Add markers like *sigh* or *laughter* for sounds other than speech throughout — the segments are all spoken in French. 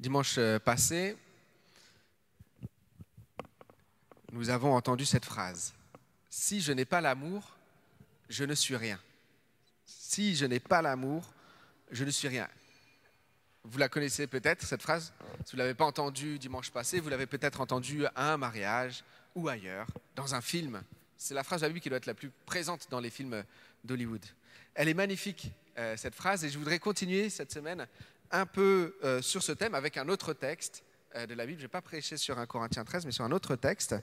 Dimanche euh, passé, nous avons entendu cette phrase. Si je n'ai pas l'amour, je ne suis rien. Si je n'ai pas l'amour, je ne suis rien. Vous la connaissez peut-être, cette phrase. Si vous ne l'avez pas entendue dimanche passé, vous l'avez peut-être entendue à un mariage ou ailleurs, dans un film. C'est la phrase de la qui doit être la plus présente dans les films d'Hollywood. Elle est magnifique, euh, cette phrase, et je voudrais continuer cette semaine un peu euh, sur ce thème avec un autre texte euh, de la Bible. Je n'ai pas prêché sur un Corinthiens 13, mais sur un autre texte.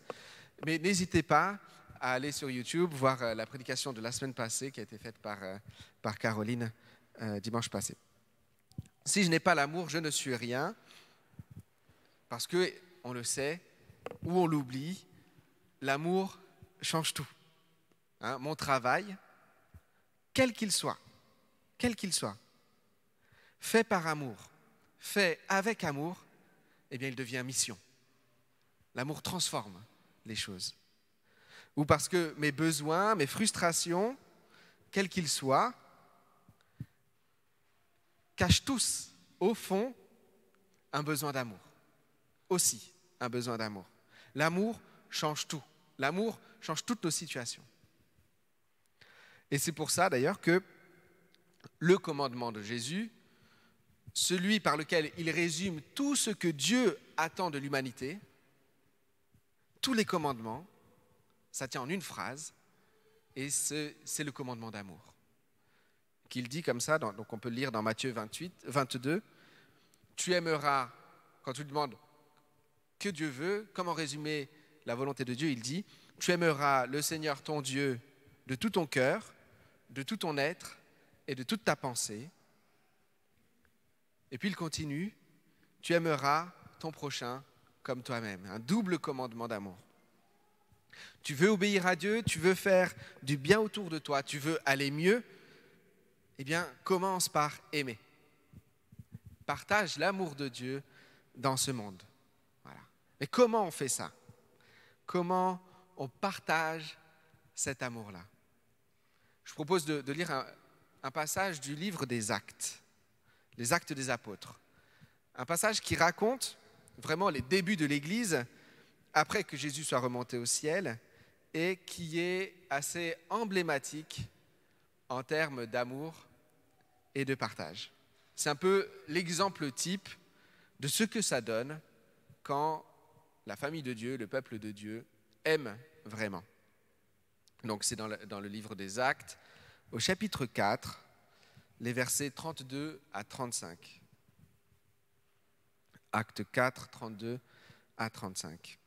Mais n'hésitez pas à aller sur YouTube, voir euh, la prédication de la semaine passée qui a été faite par, par Caroline dimanche passé. Si je n'ai pas l'amour, je ne suis rien. Parce que, on le sait, ou on l'oublie, l'amour change tout. Hein. mon travail, quel qu'il soit, quel qu'il soit, fait par amour, fait avec amour, eh bien, il devient mission. L'amour transforme les choses. Ou parce que mes besoins, mes frustrations, quels qu'ils soient, cachent tous, au fond, un besoin d'amour. Aussi, un besoin d'amour. L'amour change tout. L'amour change toutes nos situations. Et c'est pour ça, d'ailleurs, que le commandement de Jésus, celui par lequel il résume tout ce que Dieu attend de l'humanité, tous les commandements, ça tient en une phrase, et c'est le commandement d'amour. Qu'il dit comme ça, donc on peut le lire dans Matthieu 28, 22, tu aimeras, quand tu demandes que Dieu veut, comment résumer la volonté de Dieu, il dit, tu aimeras le Seigneur ton Dieu de tout ton cœur, de tout ton être et de toute ta pensée, et puis il continue, tu aimeras ton prochain comme toi-même. Un double commandement d'amour. Tu veux obéir à Dieu, tu veux faire du bien autour de toi, tu veux aller mieux. Eh bien, commence par aimer. Partage l'amour de Dieu dans ce monde. Voilà. Mais comment on fait ça Comment on partage cet amour-là Je propose de, lire un passage du livre des actes les actes des apôtres. Un passage qui raconte vraiment les débuts de l'Église après que Jésus soit remonté au ciel et qui est assez emblématique en termes d'amour et de partage. C'est un peu l'exemple type de ce que ça donne quand la famille de Dieu, le peuple de Dieu aime vraiment. Donc c'est dans, le livre des actes au chapitre 4 les versets 32 à 35. Acte 4, 32 à 35.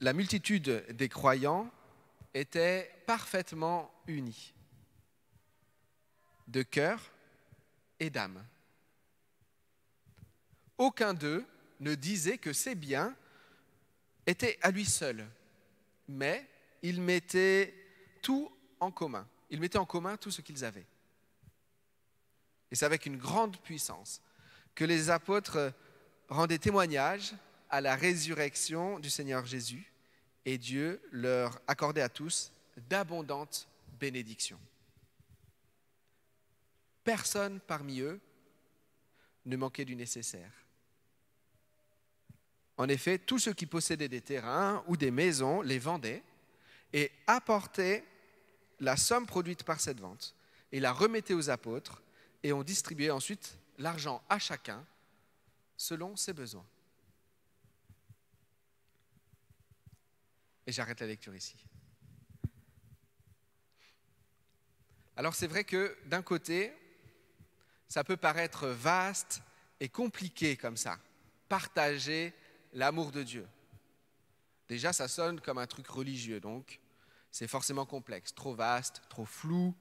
La multitude des croyants était parfaitement unie, de cœur et d'âme. Aucun d'eux ne disait que ses biens étaient à lui seul, mais il mettait tout en commun ils mettaient en commun tout ce qu'ils avaient. Et c'est avec une grande puissance que les apôtres rendaient témoignage à la résurrection du Seigneur Jésus et Dieu leur accordait à tous d'abondantes bénédictions. Personne parmi eux ne manquait du nécessaire. En effet, tous ceux qui possédaient des terrains ou des maisons les vendaient et apportaient la somme produite par cette vente et la remettait aux apôtres et on distribuait ensuite l'argent à chacun selon ses besoins. Et j'arrête la lecture ici. Alors c'est vrai que d'un côté, ça peut paraître vaste et compliqué comme ça, partager l'amour de Dieu. Déjà, ça sonne comme un truc religieux, donc c'est forcément complexe, trop vaste, trop flou,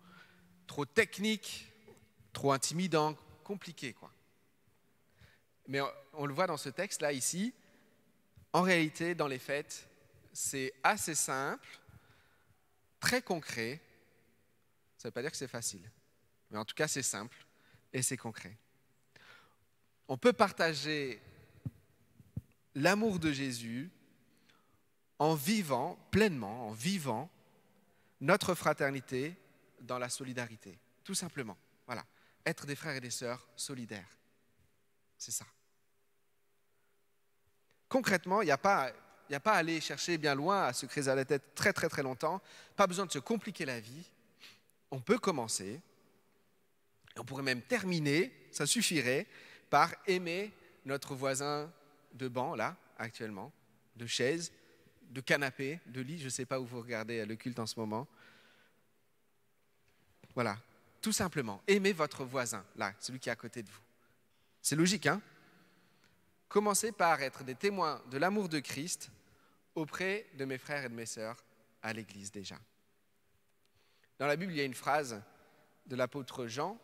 trop technique, trop intimidant, compliqué. Quoi. Mais on, le voit dans ce texte-là, ici, en réalité, dans les faits, c'est assez simple, très concret. Ça ne veut pas dire que c'est facile, mais en tout cas, c'est simple et c'est concret. On peut partager l'amour de Jésus en vivant pleinement, en vivant notre fraternité dans la solidarité, tout simplement. Voilà, être des frères et des sœurs solidaires. C'est ça. Concrètement, il n'y a pas à aller chercher bien loin, à se creuser à la tête très très très longtemps. Pas besoin de se compliquer la vie. On peut commencer, on pourrait même terminer, ça suffirait, par aimer notre voisin de banc, là, actuellement, de chaise, de canapé, de lit, je ne sais pas où vous regardez euh, le culte en ce moment. Voilà, tout simplement, aimez votre voisin, là, celui qui est à côté de vous. C'est logique, hein Commencez par être des témoins de l'amour de Christ auprès de mes frères et de mes sœurs à l'Église déjà. Dans la Bible, il y a une phrase de l'apôtre Jean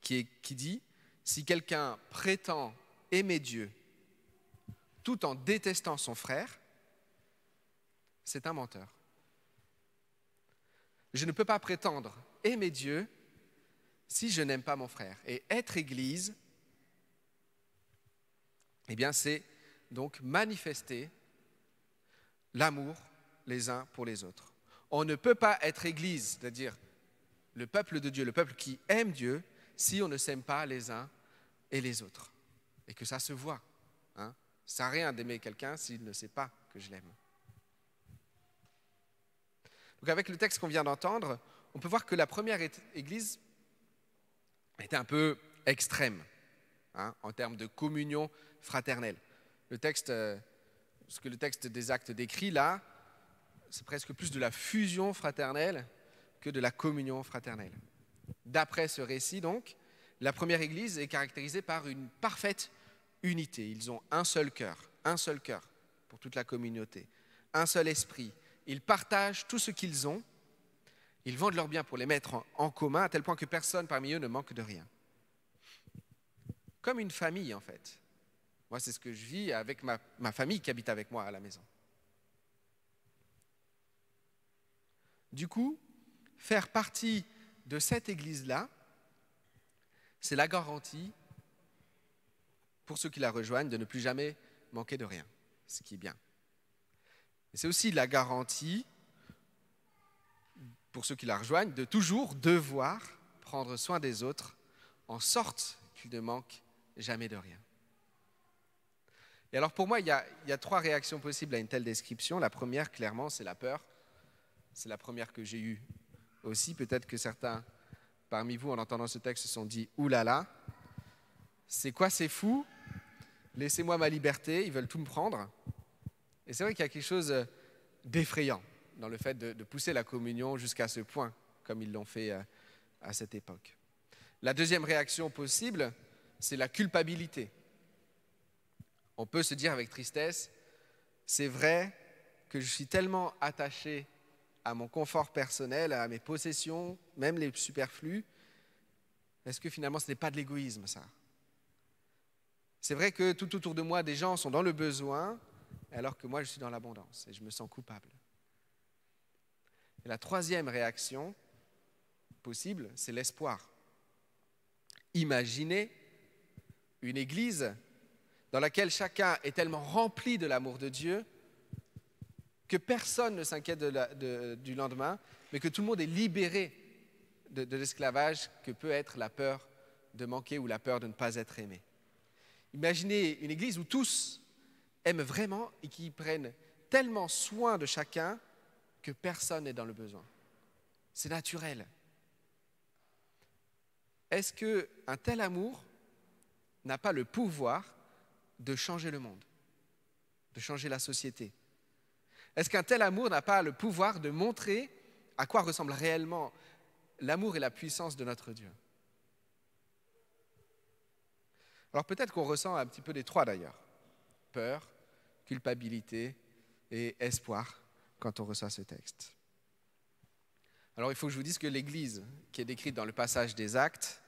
qui, qui dit, Si quelqu'un prétend aimer Dieu tout en détestant son frère, c'est un menteur. Je ne peux pas prétendre aimer Dieu si je n'aime pas mon frère. Et être Église, eh bien, c'est donc manifester l'amour les uns pour les autres. On ne peut pas être Église, c'est-à-dire le peuple de Dieu, le peuple qui aime Dieu, si on ne s'aime pas les uns et les autres. Et que ça se voit. Hein. Ça sert rien d'aimer quelqu'un s'il ne sait pas que je l'aime. Donc avec le texte qu'on vient d'entendre, on peut voir que la première Église était un peu extrême hein, en termes de communion fraternelle. Euh, ce que le texte des actes décrit là, c'est presque plus de la fusion fraternelle que de la communion fraternelle. D'après ce récit, donc, la première Église est caractérisée par une parfaite unité. Ils ont un seul cœur, un seul cœur pour toute la communauté, un seul esprit, ils partagent tout ce qu'ils ont. Ils vendent leurs biens pour les mettre en, commun, à tel point que personne parmi eux ne manque de rien. Comme une famille, en fait. Moi, c'est ce que je vis avec ma, famille qui habite avec moi à la maison. Du coup, faire partie de cette église-là, c'est la garantie pour ceux qui la rejoignent de ne plus jamais manquer de rien, ce qui est bien c'est aussi la garantie, pour ceux qui la rejoignent, de toujours devoir prendre soin des autres en sorte qu'ils ne manquent jamais de rien. Et alors pour moi, il y, a, il y a trois réactions possibles à une telle description. La première, clairement, c'est la peur. C'est la première que j'ai eue aussi. Peut-être que certains parmi vous, en entendant ce texte, se sont dit « Ouh là là, c'est quoi c'est fou Laissez-moi ma liberté, ils veulent tout me prendre ». Et c'est vrai qu'il y a quelque chose euh, d'effrayant dans le fait de, de pousser la communion jusqu'à ce point, comme ils l'ont fait euh, à cette époque. La deuxième réaction possible, c'est la culpabilité. On peut se dire avec tristesse, c'est vrai que je suis tellement attaché à mon confort personnel, à mes possessions, même les superflus, est-ce que finalement ce n'est pas de l'égoïsme ça C'est vrai que tout autour de moi, des gens sont dans le besoin, alors que moi je suis dans l'abondance et je me sens coupable. la troisième réaction possible, c'est l'espoir. Imaginez une église dans laquelle chacun est tellement rempli de l'amour de Dieu que personne ne s'inquiète du lendemain, mais que tout le monde est libéré de l'esclavage que peut être la peur de manquer ou la peur de ne pas être aimé. Imaginez une église où tous aiment vraiment et qui prennent tellement soin de chacun que personne n'est dans le besoin. C'est naturel. Est-ce que un tel amour n'a pas le pouvoir de changer le monde, de changer la société Est-ce qu'un tel amour n'a pas le pouvoir de montrer à quoi ressemble réellement l'amour et la puissance de notre Dieu Alors peut-être qu'on ressent un petit peu les trois d'ailleurs peur, culpabilité et espoir quand on reçoit ce texte. Alors il faut que je vous dise que l'Église qui est décrite dans le passage des actes,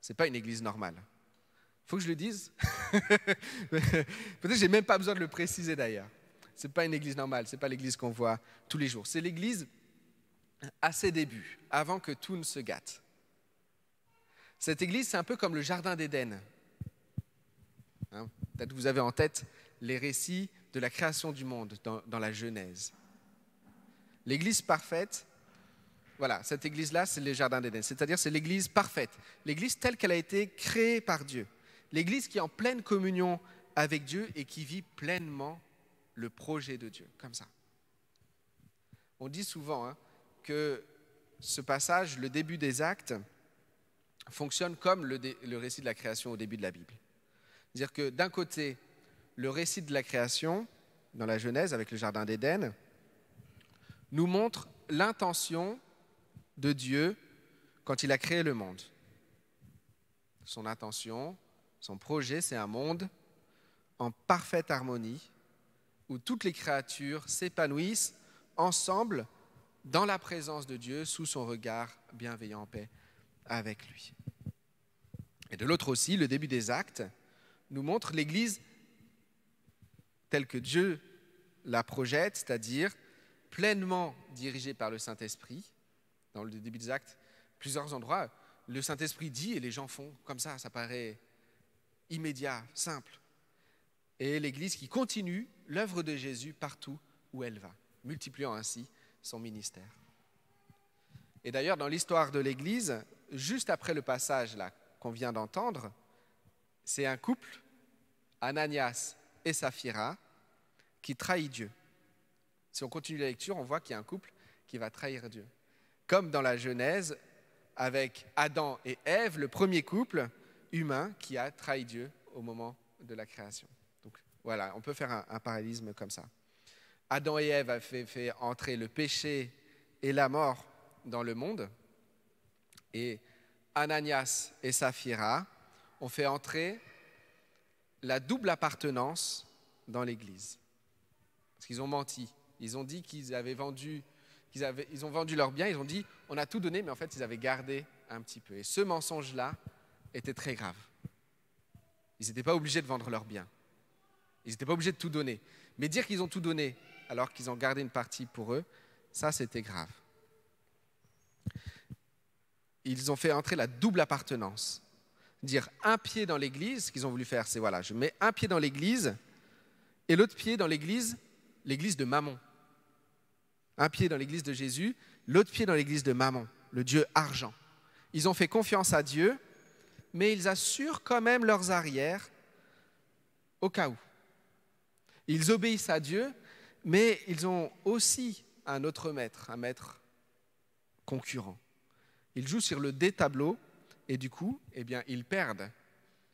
ce n'est pas une Église normale. Il faut que je le dise. *laughs* Peut-être que je n'ai même pas besoin de le préciser d'ailleurs. Ce n'est pas une Église normale, ce n'est pas l'Église qu'on voit tous les jours. C'est l'Église à ses débuts, avant que tout ne se gâte. Cette Église, c'est un peu comme le Jardin d'Éden. Hein, peut-être que vous avez en tête les récits de la création du monde dans, la Genèse. L'Église parfaite, voilà, cette Église-là, c'est les jardins d'Éden, c'est-à-dire c'est l'Église parfaite, l'Église telle qu'elle a été créée par Dieu, l'Église qui est en pleine communion avec Dieu et qui vit pleinement le projet de Dieu, comme ça. On dit souvent hein, que ce passage, le début des actes, fonctionne comme le, le récit de la création au début de la Bible. C'est-à-dire que d'un côté, le récit de la création, dans la Genèse avec le Jardin d'Éden, nous montre l'intention de Dieu quand il a créé le monde. Son intention, son projet, c'est un monde en parfaite harmonie, où toutes les créatures s'épanouissent ensemble dans la présence de Dieu, sous son regard bienveillant en paix avec lui. Et de l'autre aussi, le début des actes nous montre l'Église telle que Dieu la projette, c'est-à-dire pleinement dirigée par le Saint-Esprit. Dans le début des actes, plusieurs endroits, le Saint-Esprit dit et les gens font comme ça, ça paraît immédiat, simple. Et l'Église qui continue l'œuvre de Jésus partout où elle va, multipliant ainsi son ministère. Et d'ailleurs, dans l'histoire de l'Église, juste après le passage là qu'on vient d'entendre, c'est un couple, Ananias et Saphira qui trahit Dieu. Si on continue la lecture, on voit qu'il y a un couple qui va trahir Dieu. Comme dans la Genèse, avec Adam et Ève, le premier couple humain qui a trahi Dieu au moment de la création. Donc voilà, on peut faire un, un parallélisme comme ça. Adam et Ève ont fait, fait, entrer le péché et la mort dans le monde, et Ananias et Saphira ont fait entrer la double appartenance dans l'Église. Parce qu'ils ont menti. Ils ont dit qu'ils avaient vendu, ils ont vendu leurs biens. Ils ont dit, on a tout donné, mais en fait, ils avaient gardé un petit peu. Et ce mensonge-là était très grave. Ils n'étaient pas obligés de vendre leurs biens. Ils n'étaient pas obligés de tout donner. Mais dire qu'ils ont tout donné alors qu'ils ont gardé une partie pour eux, ça, c'était grave. Ils ont fait entrer la double appartenance dire un pied dans l'église, ce qu'ils ont voulu faire, c'est voilà, je mets un pied dans l'église et l'autre pied dans l'église, l'église de Mammon. Un pied dans l'église de Jésus, l'autre pied dans l'église de Mammon, le Dieu argent. Ils ont fait confiance à Dieu, mais ils assurent quand même leurs arrières au cas où. Ils obéissent à Dieu, mais ils ont aussi un autre maître, un maître concurrent. Ils jouent sur le dé tableau et du coup, eh bien, ils perdent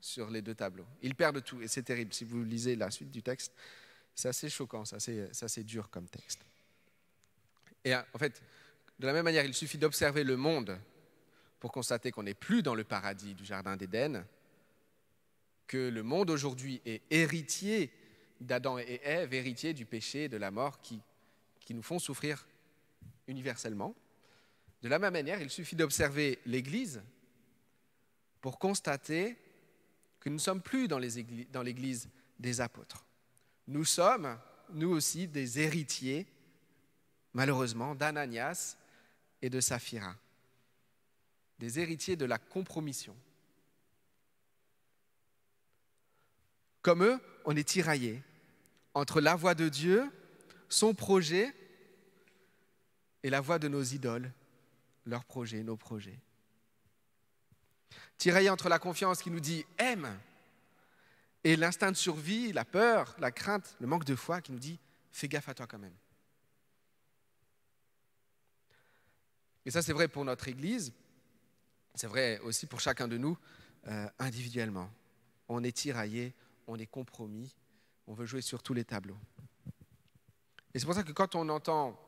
sur les deux tableaux. Ils perdent tout. Et c'est terrible. Si vous lisez la suite du texte, c'est assez choquant, c'est dur comme texte. Et euh, en fait, de la même manière, il suffit d'observer le monde pour constater qu'on n'est plus dans le paradis du Jardin d'Éden, que le monde aujourd'hui est héritier d'Adam et Ève, héritier du péché et de la mort qui nous font souffrir universellement. De la même manière, il suffit d'observer l'Église pour constater que nous ne sommes plus dans l'Église des apôtres. Nous sommes, nous aussi, des héritiers, malheureusement, d'Ananias et de Saphira, des héritiers de la compromission. Comme eux, on est tiraillé entre la voix de Dieu, son projet, et la voix de nos idoles, leurs projets, nos projets. Tiraillé entre la confiance qui nous dit aime et l'instinct de survie, la peur, la crainte, le manque de foi qui nous dit fais gaffe à toi quand même. Et ça, c'est vrai pour notre Église, c'est vrai aussi pour chacun de nous euh, individuellement. On est tiraillé, on est compromis, on veut jouer sur tous les tableaux. Et c'est pour ça que quand on entend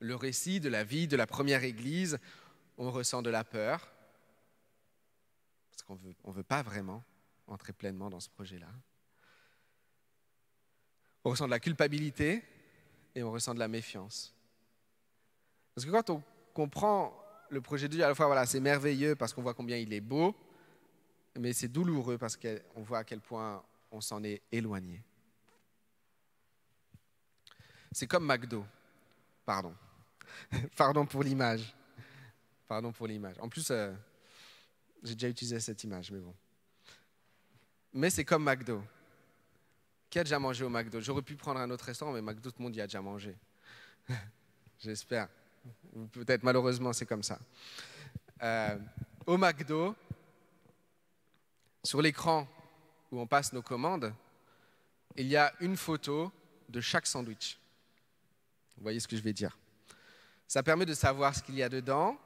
le récit de la vie de la première Église, on ressent de la peur, parce qu'on ne veut pas vraiment entrer pleinement dans ce projet-là. On ressent de la culpabilité et on ressent de la méfiance. Parce que quand on comprend le projet de Dieu, à la fois, voilà, c'est merveilleux parce qu'on voit combien il est beau, mais c'est douloureux parce qu'on voit à quel point on s'en est éloigné. C'est comme McDo. Pardon. *laughs* Pardon pour l'image. Pardon pour l'image. En plus, euh, j'ai déjà utilisé cette image, mais bon. Mais c'est comme McDo. Qui a déjà mangé au McDo J'aurais pu prendre un autre restaurant, mais McDo, tout le monde y a déjà mangé. *laughs* J'espère. Ou peut-être malheureusement, c'est comme ça. Euh, au McDo, sur l'écran où on passe nos commandes, il y a une photo de chaque sandwich. Vous voyez ce que je vais dire. Ça permet de savoir ce qu'il y a dedans,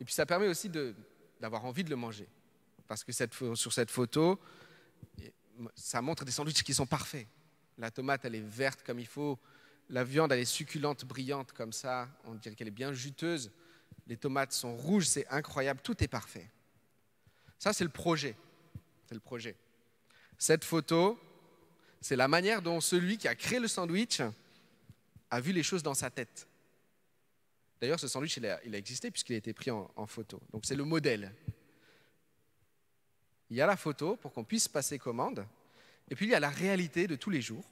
et puis ça permet aussi de d'avoir envie de le manger. Parce que sur cette photo, ça montre des sandwichs qui sont parfaits. La tomate, elle est verte comme il faut. La viande, elle est succulente, brillante comme ça. On dirait qu'elle est bien juteuse. Les tomates sont rouges, c'est incroyable. Tout est parfait. Ça, c'est le projet. C'est le projet. Cette photo, c'est la manière dont celui qui a créé le sandwich a vu les choses dans sa tête. D'ailleurs, ce sandwich, il a, il a existé puisqu'il a été pris en, en photo. Donc c'est le modèle. Il y a la photo pour qu'on puisse passer commande. Et puis il y a la réalité de tous les jours,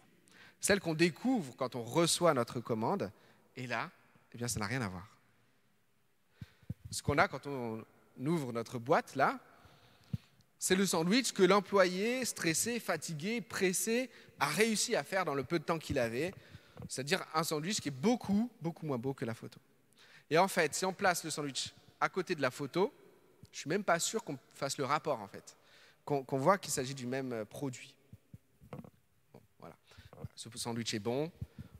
celle qu'on découvre quand on reçoit notre commande. Et là, eh bien, ça n'a rien à voir. Ce qu'on a quand on ouvre notre boîte, là, c'est le sandwich que l'employé, stressé, fatigué, pressé, a réussi à faire dans le peu de temps qu'il avait. C'est-à-dire un sandwich qui est beaucoup, beaucoup moins beau que la photo. Et en fait, si on place le sandwich à côté de la photo, je ne suis même pas sûr qu'on fasse le rapport, en fait, qu'on voit qu'il s'agit du même euh, produit. voilà. Ce sandwich est bon.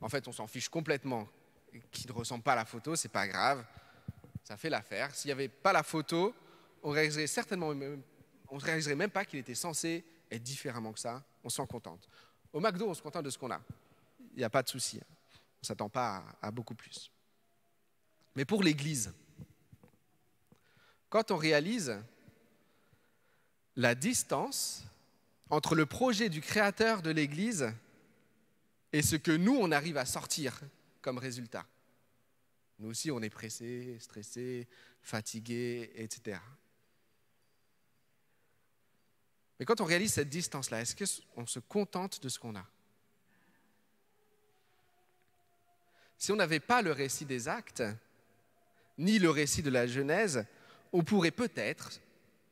En fait, on s'en fiche complètement qu'il ne ressemble pas à la photo, c'est pas grave. Ça fait l'affaire. S'il n'y avait pas la photo, on réaliserait certainement réaliserait même pas qu'il était censé être différemment que ça. On s'en contente. Au McDo, on se contente de ce qu'on a. Il n'y a pas de souci. Hein. On ne s'attend pas à beaucoup plus mais pour l'Église. Quand on réalise la distance entre le projet du Créateur de l'Église et ce que nous, on arrive à sortir comme résultat. Nous aussi, on est pressé, stressé, fatigué, etc. Mais quand on réalise cette distance-là, est-ce qu'on se contente de ce qu'on a Si on n'avait pas le récit des actes, ni le récit de la Genèse, on pourrait peut-être,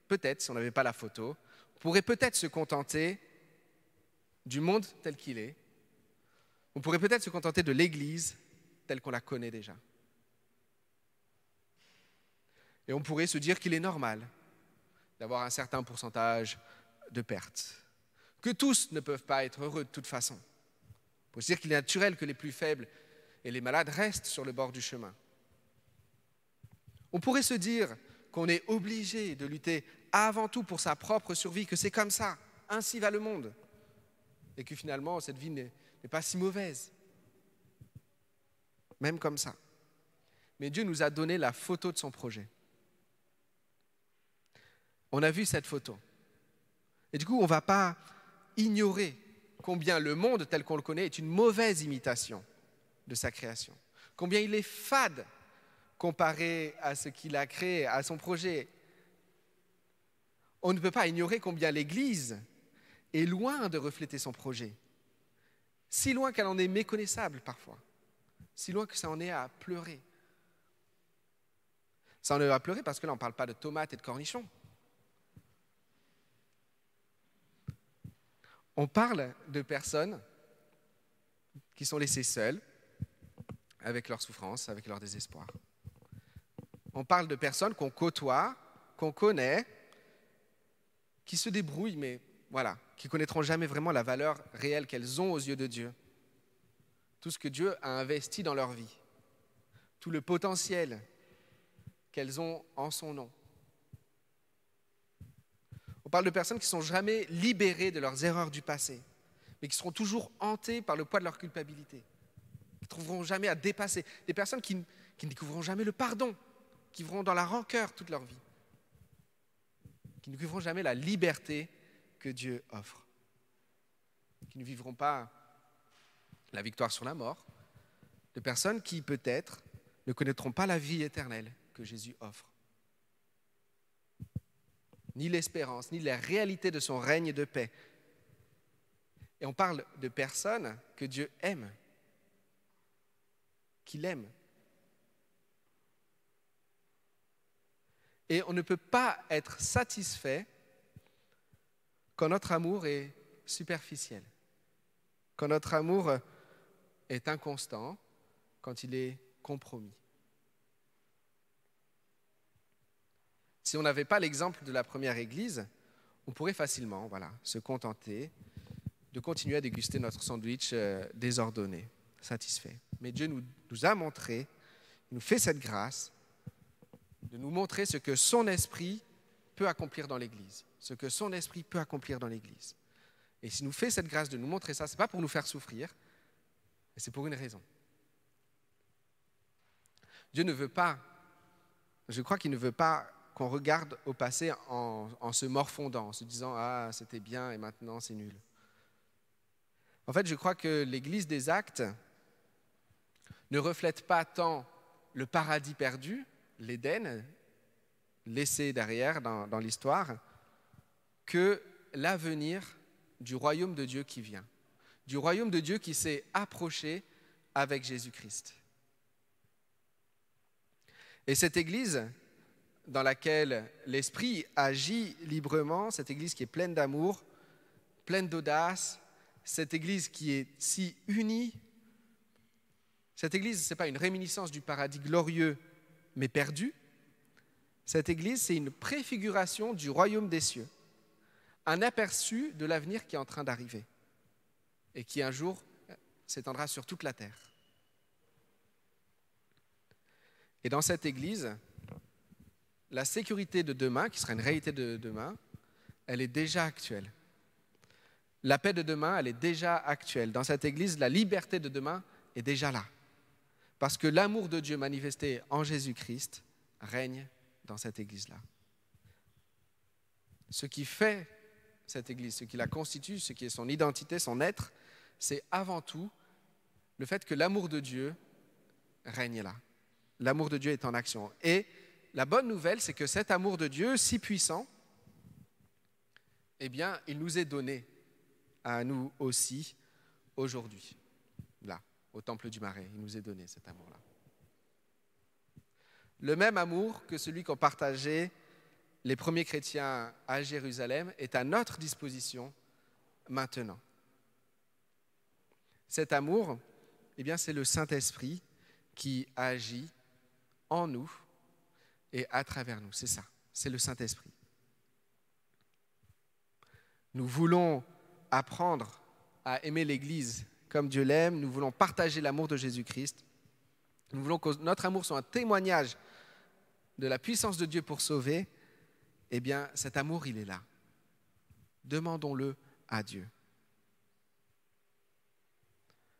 peut-être si on n'avait pas la photo, on pourrait peut-être se contenter du monde tel qu'il est, on pourrait peut-être se contenter de l'Église telle qu'on la connaît déjà. Et on pourrait se dire qu'il est normal d'avoir un certain pourcentage de pertes, que tous ne peuvent pas être heureux de toute façon. Il se dire qu'il est naturel que les plus faibles et les malades restent sur le bord du chemin. On pourrait se dire qu'on est obligé de lutter avant tout pour sa propre survie, que c'est comme ça, ainsi va le monde, et que finalement cette vie n'est pas si mauvaise, même comme ça. Mais Dieu nous a donné la photo de son projet. On a vu cette photo. Et du coup, on ne va pas ignorer combien le monde tel qu'on le connaît est une mauvaise imitation de sa création, combien il est fade comparé à ce qu'il a créé, à son projet. On ne peut pas ignorer combien l'Église est loin de refléter son projet, si loin qu'elle en est méconnaissable parfois, si loin que ça en est à pleurer. Ça en est à pleurer parce que là, on ne parle pas de tomates et de cornichons. On parle de personnes qui sont laissées seules avec leur souffrances, avec leur désespoir. On parle de personnes qu'on côtoie, qu'on connaît, qui se débrouillent, mais voilà, qui connaîtront jamais vraiment la valeur réelle qu'elles ont aux yeux de Dieu. Tout ce que Dieu a investi dans leur vie, tout le potentiel qu'elles ont en son nom. On parle de personnes qui ne sont jamais libérées de leurs erreurs du passé, mais qui seront toujours hantées par le poids de leur culpabilité, qui ne trouveront jamais à dépasser, des personnes qui, qui ne découvriront jamais le pardon, qui vivront dans la rancœur toute leur vie, qui ne vivront jamais la liberté que Dieu offre, qui ne vivront pas la victoire sur la mort, de personnes qui peut-être ne connaîtront pas la vie éternelle que Jésus offre, ni l'espérance, ni la réalité de son règne de paix. Et on parle de personnes que Dieu aime, qu'il aime, Et on ne peut pas être satisfait quand notre amour est superficiel, quand notre amour est inconstant, quand il est compromis. Si on n'avait pas l'exemple de la première Église, on pourrait facilement voilà, se contenter de continuer à déguster notre sandwich euh, désordonné, satisfait. Mais Dieu nous, nous a montré, il nous fait cette grâce de nous montrer ce que son esprit peut accomplir dans l'Église, ce que son esprit peut accomplir dans l'Église. Et s'il nous fait cette grâce de nous montrer ça, ce n'est pas pour nous faire souffrir, mais c'est pour une raison. Dieu ne veut pas, je crois qu'il ne veut pas qu'on regarde au passé en, en, se morfondant, en se disant Ah, c'était bien et maintenant c'est nul. En fait, je crois que l'Église des actes ne reflète pas tant le paradis perdu, l'Éden, laissé derrière dans, l'histoire, que l'avenir du royaume de Dieu qui vient, du royaume de Dieu qui s'est approché avec Jésus-Christ. Et cette Église dans laquelle l'Esprit agit librement, cette Église qui est pleine d'amour, pleine d'audace, cette Église qui est si unie, cette Église, ce n'est pas une réminiscence du paradis glorieux mais perdue, cette Église, c'est une préfiguration du royaume des cieux, un aperçu de l'avenir qui est en train d'arriver et qui un jour s'étendra sur toute la terre. Et dans cette Église, la sécurité de demain, qui sera une réalité de demain, elle est déjà actuelle. La paix de demain, elle est déjà actuelle. Dans cette Église, la liberté de demain est déjà là parce que l'amour de Dieu manifesté en Jésus-Christ règne dans cette Église-là. Ce qui fait cette Église, ce qui la constitue, ce qui est son identité, son être, c'est avant tout le fait que l'amour de Dieu règne là. L'amour de Dieu est en action. Et la bonne nouvelle, c'est que cet amour de Dieu, si puissant, eh bien, il nous est donné à nous aussi aujourd'hui au temple du marais. Il nous est donné cet amour-là. Le même amour que celui qu'ont partagé les premiers chrétiens à Jérusalem est à notre disposition maintenant. Cet amour, eh bien, c'est le Saint-Esprit qui agit en nous et à travers nous. C'est ça, c'est le Saint-Esprit. Nous voulons apprendre à aimer l'Église comme Dieu l'aime, nous voulons partager l'amour de Jésus-Christ. Nous voulons que notre amour soit un témoignage de la puissance de Dieu pour sauver. Eh bien, cet amour, il est là. Demandons-le à Dieu.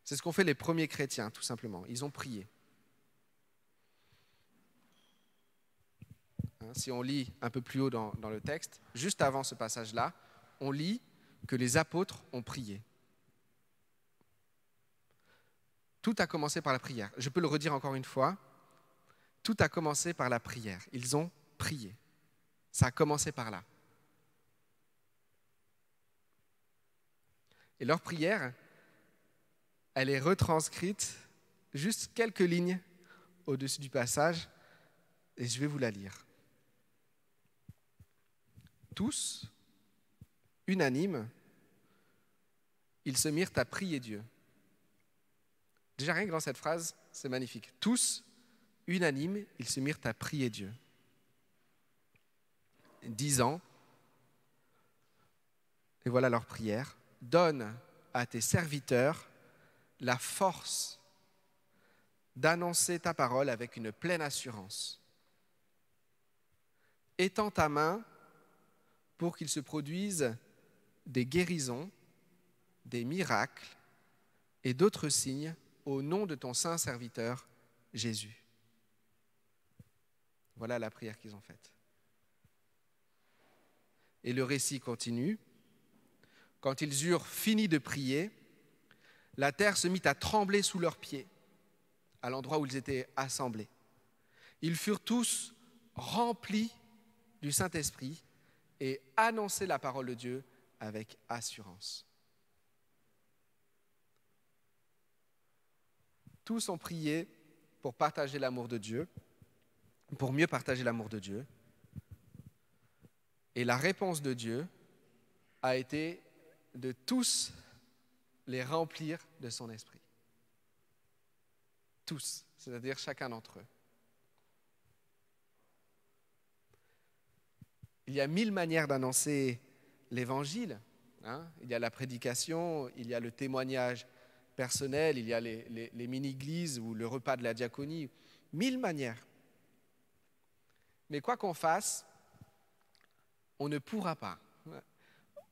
C'est ce qu'ont fait les premiers chrétiens, tout simplement. Ils ont prié. Hein, si on lit un peu plus haut dans, dans le texte, juste avant ce passage-là, on lit que les apôtres ont prié. Tout a commencé par la prière. Je peux le redire encore une fois. Tout a commencé par la prière. Ils ont prié. Ça a commencé par là. Et leur prière, elle est retranscrite juste quelques lignes au-dessus du passage, et je vais vous la lire. Tous, unanimes, ils se mirent à prier Dieu. Déjà rien que dans cette phrase, c'est magnifique. Tous, unanimes, ils se mirent à prier Dieu. Disant, et voilà leur prière, donne à tes serviteurs la force d'annoncer ta parole avec une pleine assurance. Étends ta main pour qu'il se produise des guérisons, des miracles et d'autres signes au nom de ton saint serviteur Jésus. Voilà la prière qu'ils ont faite. Et le récit continue. Quand ils eurent fini de prier, la terre se mit à trembler sous leurs pieds, à l'endroit où ils étaient assemblés. Ils furent tous remplis du Saint-Esprit et annonçaient la parole de Dieu avec assurance. Tous ont prié pour partager l'amour de Dieu, pour mieux partager l'amour de Dieu. Et la réponse de Dieu a été de tous les remplir de son esprit. Tous, c'est-à-dire chacun d'entre eux. Il y a mille manières d'annoncer l'évangile. Hein. Il y a la prédication, il y a le témoignage personnel, il y a les, mini-églises ou le repas de la diaconie, mille manières. Mais quoi qu'on fasse, on ne pourra pas,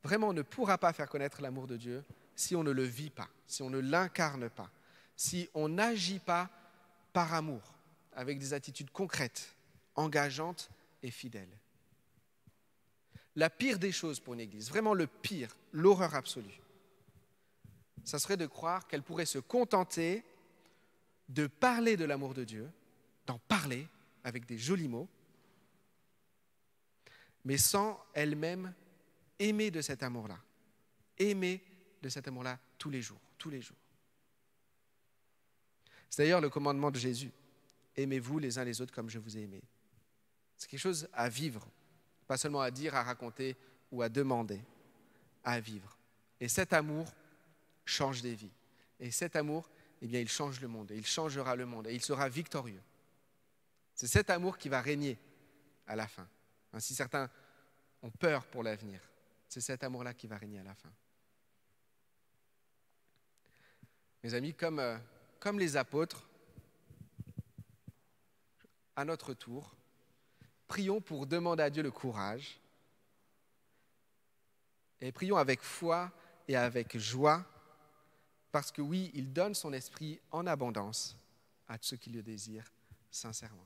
vraiment on ne pourra pas faire connaître l'amour de Dieu si on ne le vit pas, si on ne l'incarne pas, si on n'agit pas par amour, avec des attitudes concrètes, engageantes et fidèles. La pire des choses pour une Église, vraiment le pire, l'horreur absolue, ça serait de croire qu'elle pourrait se contenter de parler de l'amour de Dieu, d'en parler avec des jolis mots, mais sans elle-même aimer de cet amour-là, aimer de cet amour-là tous les jours, tous les jours. C'est d'ailleurs le commandement de Jésus, aimez-vous les uns les autres comme je vous ai aimé. C'est quelque chose à vivre, pas seulement à dire, à raconter ou à demander, à vivre. Et cet amour, change des vies. Et cet amour, eh bien, il change le monde, et il changera le monde, et il sera victorieux. C'est cet amour qui va régner à la fin. Hein, si certains ont peur pour l'avenir, c'est cet amour-là qui va régner à la fin. Mes amis, comme, euh, comme les apôtres, à notre tour, prions pour demander à Dieu le courage et prions avec foi et avec joie parce que oui, il donne son esprit en abondance à ceux qui le désirent sincèrement.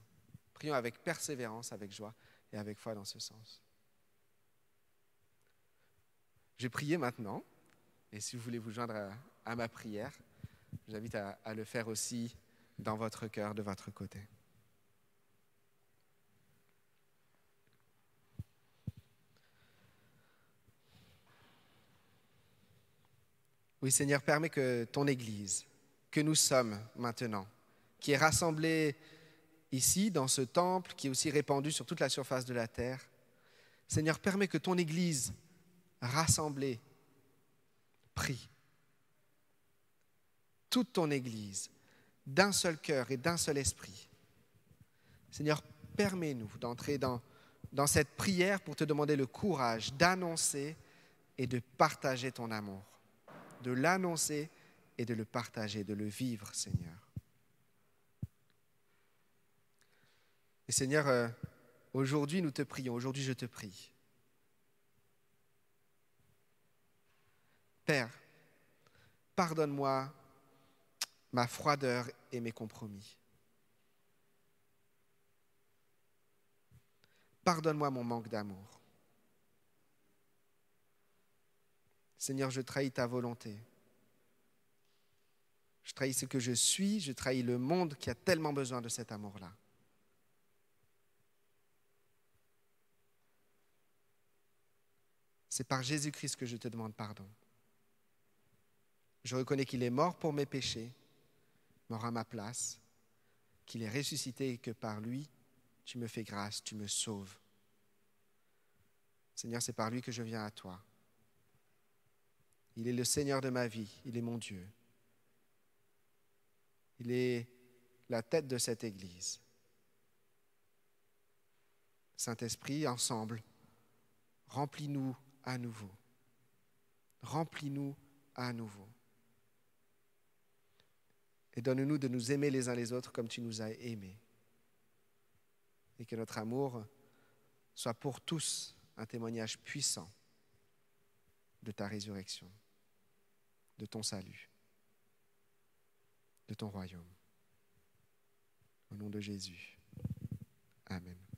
Prions avec persévérance, avec joie et avec foi dans ce sens. J'ai prié maintenant, et si vous voulez vous joindre à, ma prière, j'invite à le faire aussi dans votre cœur, de votre côté. Oui, Seigneur, permets que ton Église, que nous sommes maintenant, qui est rassemblée ici, dans ce temple, qui est aussi répandue sur toute la surface de la terre, Seigneur, permets que ton Église rassemblée prie. Toute ton Église, d'un seul cœur et d'un seul esprit. Seigneur, permets-nous d'entrer dans, dans cette prière pour te demander le courage d'annoncer et de partager ton amour de l'annoncer et de le partager, de le vivre, Seigneur. Et Seigneur, euh, aujourd'hui nous te prions, aujourd'hui je te prie. Père, pardonne-moi ma froideur et mes compromis. Pardonne-moi mon manque d'amour. Seigneur, je trahis ta volonté. Je trahis ce que je suis, je trahis le monde qui a tellement besoin de cet amour-là. C'est par Jésus-Christ que je te demande pardon. Je reconnais qu'il est mort pour mes péchés, mort à ma place, qu'il est ressuscité et que par lui, tu me fais grâce, tu me sauves. Seigneur, c'est par lui que je viens à toi. Il est le Seigneur de ma vie, il est mon Dieu. Il est la tête de cette Église. Saint-Esprit, ensemble, remplis-nous à nouveau. Remplis-nous à nouveau. Et donne-nous de nous aimer les uns les autres comme tu nous as aimés. Et que notre amour soit pour tous un témoignage puissant de ta résurrection de ton salut, de ton royaume. Au nom de Jésus. Amen.